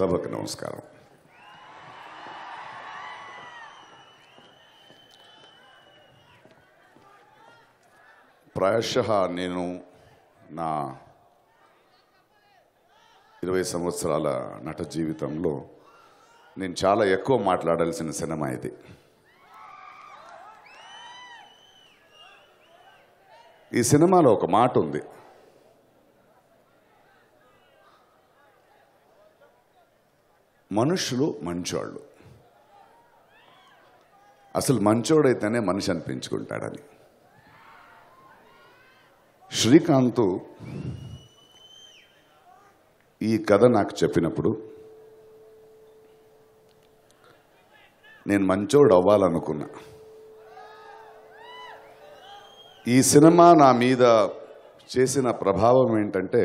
సభకు నమస్కారం ప్రాయశ నేను నా ఇరవై సంవత్సరాల నట జీవితంలో నేను చాలా ఎక్కువ మాట్లాడాల్సిన సినిమా ఇది ఈ సినిమాలో ఒక మాట ఉంది మనుషులు మంచోళ్ళు అసలు మంచోడైతేనే మనిషి అనిపించుకుంటాడని శ్రీకాంత్ ఈ కథ నాకు చెప్పినప్పుడు నేను మంచోడు అవ్వాలనుకున్నా ఈ సినిమా నా మీద చేసిన ప్రభావం ఏంటంటే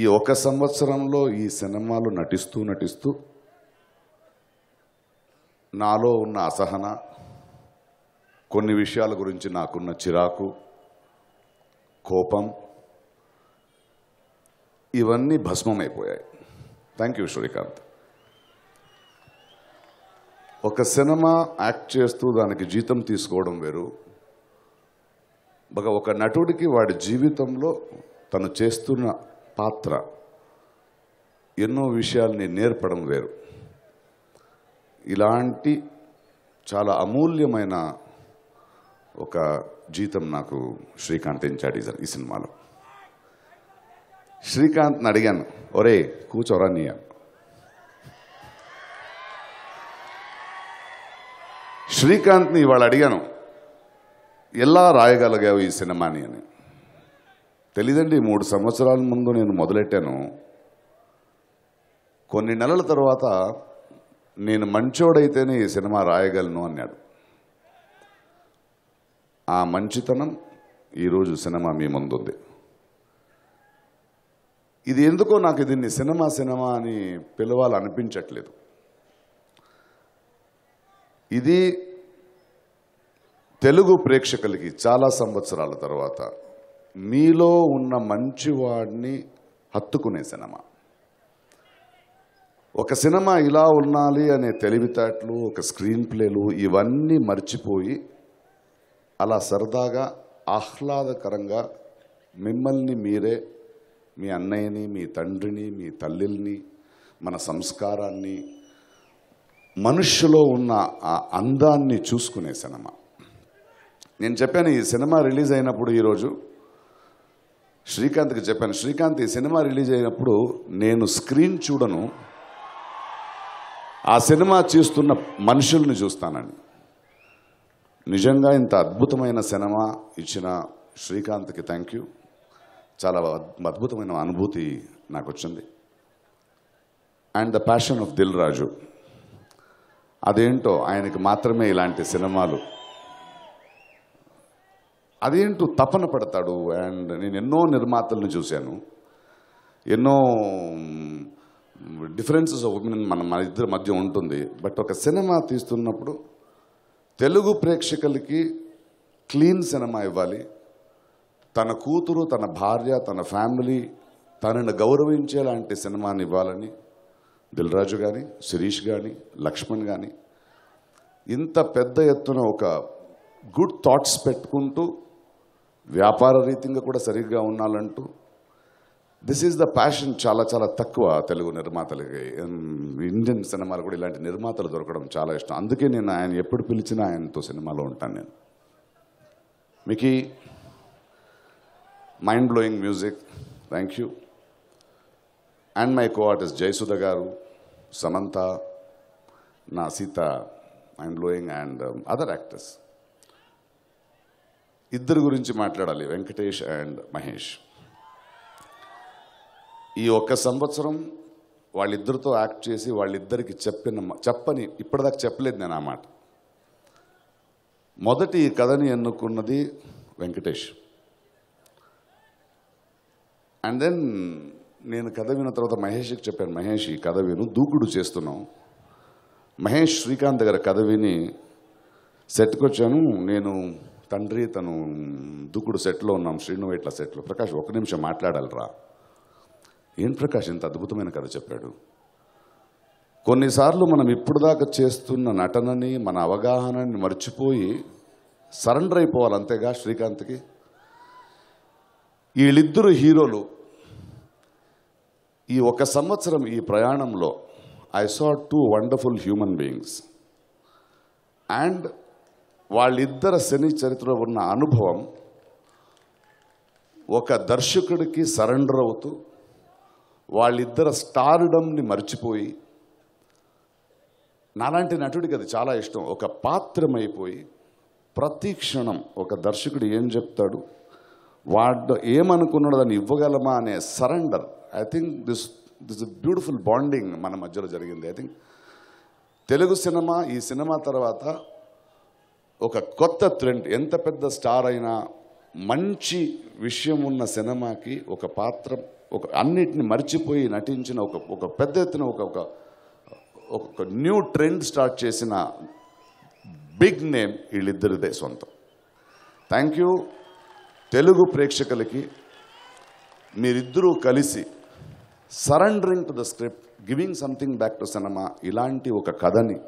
ఈ ఒక సంవత్సరంలో ఈ సినిమాలు నటిస్తూ నటిస్తూ నాలో ఉన్న అసహన కొన్ని విషయాల గురించి నాకున్న చిరాకు కోపం ఇవన్నీ భస్మమైపోయాయి థ్యాంక్ యూ శ్రీకాంత్ ఒక సినిమా యాక్ట్ చేస్తూ దానికి జీతం తీసుకోవడం వేరు ఒక ఒక నటుడికి వాడి జీవితంలో తను చేస్తున్న పాత్ర ఎన్నో విషయాల్ని నేర్పడం వేరు ఇలాంటి చాలా అమూల్యమైన ఒక జీతం నాకు శ్రీకాంత్ ఇచ్చాడు ఈ సినిమాలో శ్రీకాంత్ని అడిగాను ఒరే కూచోరా నీ శ్రీకాంత్ని ఇవాళ అడిగాను ఎలా రాయగలిగావు ఈ సినిమాని అని తెలీదండి మూడు సంవత్సరాల ముందు నేను మొదలెట్టాను కొన్ని నెలల తర్వాత నేను మంచోడైతేనే ఈ సినిమా రాయగలను అన్నాడు ఆ మంచితనం ఈరోజు సినిమా మీ ముందుంది ఇది ఎందుకో నాకు దీన్ని సినిమా సినిమా అని పిలవాలనిపించట్లేదు ఇది తెలుగు ప్రేక్షకులకి చాలా సంవత్సరాల తర్వాత మీలో ఉన్న మంచివాడిని హత్తుకునే సినిమా ఒక సినిమా ఇలా ఉండాలి అనే తెలివితేటలు ఒక స్క్రీన్ ప్లేలు ఇవన్నీ మర్చిపోయి అలా సరదాగా ఆహ్లాదకరంగా మిమ్మల్ని మీరే మీ అన్నయ్యని మీ తండ్రిని మీ తల్లిని మన సంస్కారాన్ని మనుష్యులో ఉన్న ఆ అందాన్ని చూసుకునే సినిమా నేను చెప్పాను ఈ సినిమా రిలీజ్ అయినప్పుడు ఈరోజు శ్రీకాంత్కి చెప్పాను శ్రీకాంత్ ఈ సినిమా రిలీజ్ అయినప్పుడు నేను స్క్రీన్ చూడను ఆ సినిమా చేస్తున్న మనుషుల్ని చూస్తానని నిజంగా ఇంత అద్భుతమైన సినిమా ఇచ్చిన శ్రీకాంత్కి థ్యాంక్ యూ చాలా అద్భుతమైన అనుభూతి నాకు వచ్చింది and the passion of Dil Raju అదేంటో ఆయనకి మాత్రమే ఇలాంటి సినిమాలు అదేంటో తపన పడతాడు అండ్ నేను ఎన్నో నిర్మాతలను చూశాను ఎన్నో డిఫరెన్సెస్ ఒపీనియన్ మన మన ఇద్దరి మధ్య ఉంటుంది బట్ ఒక సినిమా తీస్తున్నప్పుడు తెలుగు ప్రేక్షకులకి క్లీన్ సినిమా ఇవ్వాలి తన కూతురు తన భార్య తన ఫ్యామిలీ తనను గౌరవించేలాంటి సినిమాని ఇవ్వాలని దిల్రాజు కానీ శిరీష్ కానీ లక్ష్మణ్ కానీ ఇంత పెద్ద ఎత్తున ఒక గుడ్ థాట్స్ పెట్టుకుంటూ వ్యాపార రీతిగా కూడా సరిగ్గా ఉండాలంటూ దిస్ ఈజ్ ద ప్యాషన్ చాలా చాలా తక్కువ తెలుగు నిర్మాతలకి ఇండియన్ సినిమాలు కూడా ఇలాంటి నిర్మాతలు దొరకడం చాలా ఇష్టం అందుకే నేను ఆయన ఎప్పుడు పిలిచినా ఆయనతో సినిమాలో ఉంటాను నేను మీకు mind blowing music thank you and my co artist Jayasudha గారు సమంత నా Seetha mind blowing and other actors ఇద్దరు గురించి మాట్లాడాలి వెంకటేష్ అండ్ మహేష్ ఈ ఒక్క సంవత్సరం వాళ్ళిద్దరితో యాక్ట్ చేసి వాళ్ళిద్దరికి చెప్పిన చెప్పని ఇప్పటిదాకా చెప్పలేదు నేను ఆ మాట మొదటి ఈ కథని ఎన్నుకున్నది వెంకటేష్ అండ్ దెన్ నేను కథ విన్న తర్వాత మహేష్కి చెప్పాను మహేష్ ఈ కథ విను దూకుడు చేస్తున్నాం మహేష్ శ్రీకాంత్ గారి కథ విని సెట్కొచ్చాను నేను తండ్రి తను దూకుడు సెట్లో ఉన్నాం శ్రీనువేట్ల సెట్లో ప్రకాష్ ఒక నిమిషం మాట్లాడాలరా ఏం ప్రకాష్ ఇంత అద్భుతమైన కథ చెప్పాడు కొన్నిసార్లు మనం ఇప్పుడు దాకా చేస్తున్న నటనని మన అవగాహనని మర్చిపోయి సరెండర్ అయిపోవాలి అంతేగా శ్రీకాంత్కి వీళ్ళిద్దరు హీరోలు ఈ ఒక సంవత్సరం ఈ ప్రయాణంలో I saw two wonderful human beings and వాళ్ళిద్దరు శని చరిత్రలో ఉన్న అనుభవం ఒక దర్శకుడికి సరెండర్ అవుతూ వాళ్ళిద్దరు స్టార్డమ్ని మర్చిపోయి నాలాంటి నటుడికి అది చాలా ఇష్టం ఒక పాత్రమైపోయి ప్రతి క్షణం ఒక దర్శకుడు ఏం చెప్తాడు వాడు ఏమనుకున్నాడు దాన్ని ఇవ్వగలమా అనే surrender I think this this beautiful bonding మన మధ్యలో జరిగింది ఐ థింక్ తెలుగు సినిమా ఈ సినిమా తర్వాత ఒక కొత్త ట్రెండ్ ఎంత పెద్ద స్టార్ అయినా మంచి విషయం ఉన్న సినిమాకి ఒక పాత్ర ఒక అన్నిటిని మర్చిపోయి నటించిన ఒక ఒక పెద్ద ఎత్తున ఒక ఒక న్యూ ట్రెండ్ స్టార్ట్ చేసిన బిగ్ నేమ్ వీళ్ళిద్దరిదే సొంతం థ్యాంక్ యూ తెలుగు ప్రేక్షకులకి మీరిద్దరూ కలిసి surrendering to the script giving something back to cinema ఇలాంటి ఒక కథని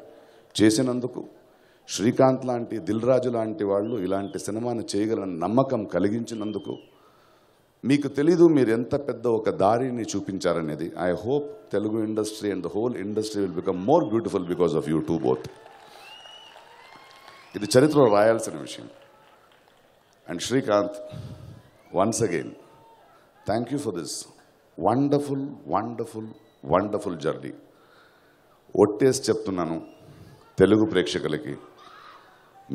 చేసినందుకు శ్రీకాంత్ లాంటి దిల్రాజు లాంటి వాళ్ళు ఇలాంటి సినిమాను చేయగలన్న నమ్మకం కలిగించినందుకు మీకు తెలీదు మీరు ఎంత పెద్ద ఒక దారిని చూపించారనేది I hope Telugu industry and the whole industry will become more beautiful because of you two both ఇది చరిత్రలో రాయాల్సిన విషయం and Srikanth once again thank you for this wonderful wonderful wonderful journey ఒట్టేసి చెప్తున్నాను తెలుగు ప్రేక్షకులకి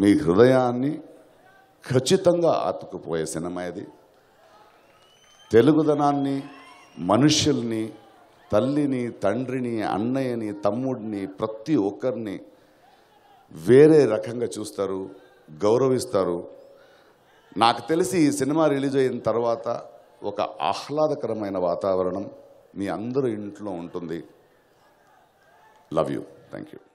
మీ హృదయాన్ని ఖచ్చితంగా ఆతుకుపోయే సినిమా ఇది తెలుగుదనాన్ని మనుషుల్ని తల్లిని తండ్రిని అన్నయ్యని తమ్ముడిని ప్రతి ఒక్కరిని వేరే రకంగా చూస్తారు గౌరవిస్తారు నాకు తెలిసి ఈ సినిమా రిలీజ్ అయిన తర్వాత ఒక ఆహ్లాదకరమైన వాతావరణం మీ అందరి ఇంట్లో ఉంటుంది లవ్ యూ థ్యాంక్ యూ